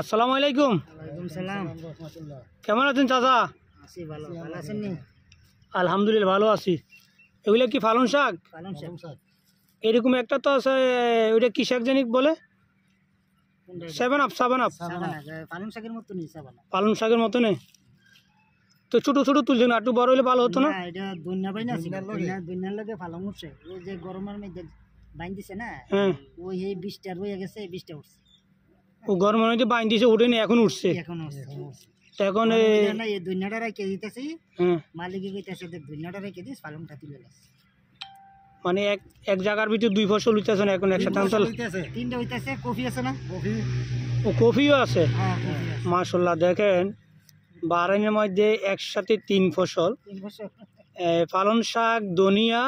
আসসালামু আলাইকুম কেমন আছেন চাচা আলহামদুলিল্লাহ ভালো আছি এগুলো কি ফালন শাক এরকম একটা তো আছে ওইটা কি শাক জানি বলে সেভেন আপ সেভেন আপ পালন শাকের মতো নেই তো ছোট ছোট তুলছে না একটু বড় হলে ভালো হতো না এটা দুনিয়া পাই না দুনিয়ার লগে ফালং উঠছে ওই যে গরমের মধ্যে বাইন দিছে না হ্যাঁ। ওই বিষটা বীজটা রয়ে গেছে বিষটা উঠছে ও গরম হয়েছে বাইন দিয়েছে উঠেনি এখন উঠছে এখন উঠছে এখন এই রেখে দিতেছি হ্যাঁ। কইতেছে যে রেখে দিস পালংটা তুলে মানে এক এক জায়গার ভিতর দুই ফসল উঠতেছে না এখন একসাথে তিনটা কফি আছে না কফি ও কফিও আছে হ্যাঁ, মাশাল্লাহ দেখেন বারাইনের মধ্যে একসাথে তিন ফসল পালন শাক ধনিয়া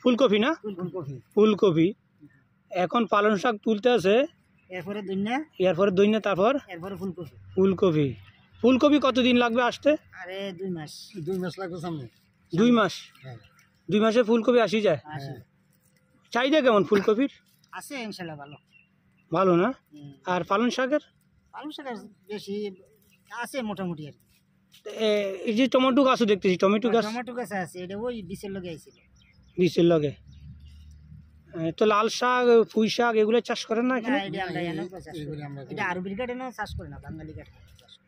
ফুলকপি না ফুলকপি এখন পালন শাক তুলতে আছে এরপরে দইনা এরপরে দইনা তারপর এরপরে ফুলকপি ফুলকপি ফুলকপি কতদিন লাগবে আসতে আরে দুই মাস দুই মাস লাগবে সামনে দুই মাস হ্যাঁ। দুই মাসে ফুলকপি আসি যায় হ্যাঁ, চাহিদা কেমন ফুলকপির আছে ইনশাল্লাহ ভালো ভালো না আর পালন শাকের পালন শাকের বেশি আছে মোটামুটি আর এই যে টমেটো গাছও দেখতেছি টমেটো হ্যাঁ, গাছ টমেটো গাছ আছে এটা ওই বিশের লগে আইছিল বিশের লগে তো লাল শাক পুঁই শাক এগুলো চাষ করেন না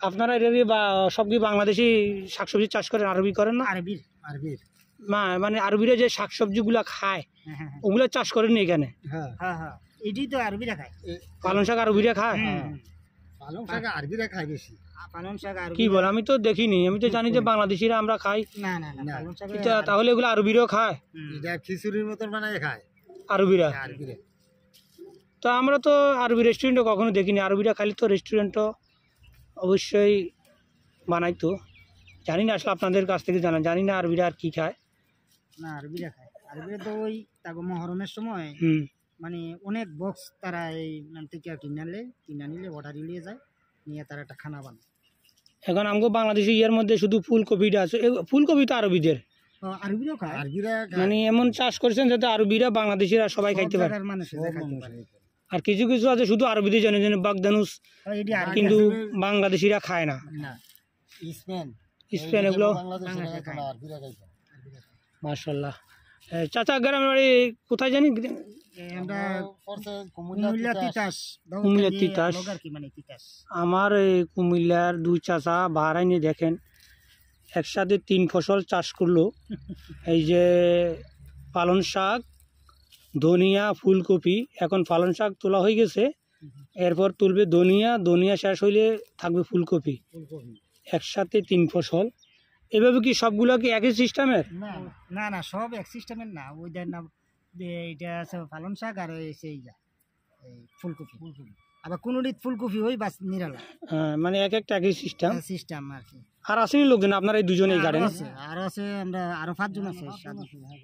আপনারা এটা বা সব কি বাংলাদেশি শাকসবজি চাষ করেন আরবি করেন না আরবির আরবির মানে আরবিরা যে শাকসবজিগুলো খায় হ্যাঁ, হ্যাঁ, হ্যাঁ। ওগুলো চাষ করেন এখানে তো আরবিরা খায় পালং শাক আরবিরা খায় পালং শাক আরবিরা খায় বেশি কি বল আমি তো দেখিনি আমি তো জানি যে বাংলাদেশিরা আমরা খাই তাহলে এগুলো আরবিরাও খায় খিচুড়ির মতন বানাই খায় আরবিরা আরবিরা তো আমরা তো আরবি রেস্টুরেন্টও কখনো দেখিনি আরবিরা খালি তো রেস্টুরেন্টও অবশ্যই বানাইতো জানি না আসলে আপনাদের কাছ থেকে জানা জানি না আরবিরা আর কী খায় না আরবিরা খায় আরবিরা তো ওই তাগো মহরমের সময় মানে অনেক বক্স তারা এই থেকে কিনালে কিনা নিলে অর্ডার নিয়ে যায় নিয়ে তারা একটা খানা বানায় এখন আমাকে বাংলাদেশে ইয়ের মধ্যে শুধু ফুলকপিটা আছে ফুলকপি তো আরবিদের মানে এমন চাষ করছেন যাতে আরবিরা বাংলাদেশিরা সবাই খাইতে পারে আর কিছু কিছু আছে শুধু আরবিদের জন্য যেন বাগদানুস কিন্তু বাংলাদেশিরা খায় না স্পেন এগুলো চাচা গ্রামের বাড়ি কোথায় জানি মানে তিতাস আমার কুমিল্লার দুই চাচা নিয়ে দেখেন একসাথে তিন ফসল চাষ করলো এই যে পালন শাক ধনিয়া ফুলকপি এখন পালন শাক তোলা হয়ে গেছে এরপর তুলবে ধনিয়া ধনিয়া শেষ হইলে থাকবে ফুলকপি একসাথে তিন ফসল এভাবে কি সবগুলো কি একই সিস্টেমের না না সব এক সিস্টেমের না ওইটার নাম এইটা আছে পালন শাক আর এই ফুলকপি ফুলকপি আবার কোনো ফুলকপি হই বা নিরালা হ্যাঁ, মানে এক একটা একই সিস্টেম হ্যাঁ, সিস্টেম আর কি আর আছে লোকজন আপনার এই দুজনেই গার্ডেন আছে আর আছে আমরা আরো পাঁচজন আছে হ্যাঁ,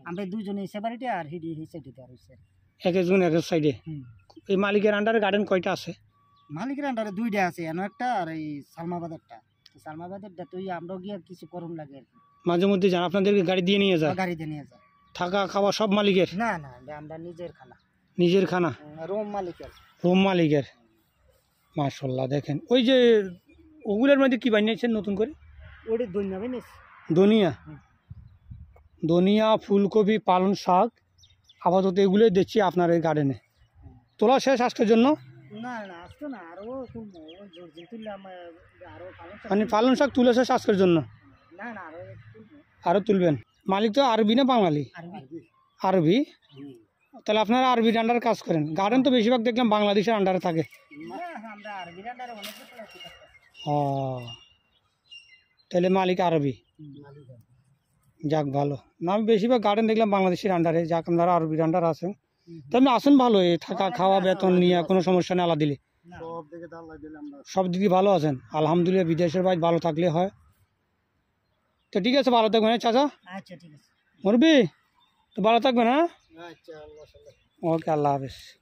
আমরা দুজনেই সেপারেটে আর হিডি এই আর হইছে এক একজন এক সাইডে এই মালিকের আন্ডারে গার্ডেন কয়টা আছে মালিকের আন্ডারে দুইটা আছে এন একটা আর এই সালমাবাদেরটা সালমাবাদেরটা তুই আমরাও গিয়ে কিছু করুন লাগে আর কি মাঝে মধ্যে যান আপনাদেরকে গাড়ি দিয়ে নিয়ে যায় গাড়ি দিয়ে নিয়ে যায় থাকা খাওয়া সব মালিকের না না আমরা নিজের খানা নিজের খানা রুম মালিকের রুম মালিকের মাশাল্লাহ দেখেন ওই যে ওগুলোর মধ্যে কী বানিয়েছেন নতুন করে ওটা ধনিয়া বানিয়েছে ধনিয়া ধনিয়া ফুলকপি পালন শাক আপাতত এগুলোই দেখছি আপনার এই গার্ডেনে তোলা শেষ আজকের জন্য মানে পালন শাক তুলে শেষ আজকের জন্য আরও তুলবেন মালিক তো আরবি না বাঙালি আরবি তাহলে আপনারা আরবির ডান্ডার কাজ করেন গার্ডেন তো বেশিরভাগ দেখলাম বাংলাদেশের আন্ডারে থাকে ও তাহলে মালিক আরবি যাক ভালো না আমি বেশিরভাগ গার্ডেন দেখলাম বাংলাদেশের আন্ডারে যাক আপনারা আরবির আন্ডার আছেন আপনি আসুন ভালো থাকা খাওয়া বেতন নিয়ে কোনো সমস্যা নেই আলা দিলে সব দিকে ভালো আছেন আলহামদুলিল্লাহ বিদেশের বাইরে ভালো থাকলে হয় তো ঠিক আছে ভালো থাকবেন হ্যাঁ, চাচা আচ্ছা ঠিক আছে তো ভালো থাকবেন হ্যাঁ আচ্ছা, ওকে আল্লাহ হাফিজ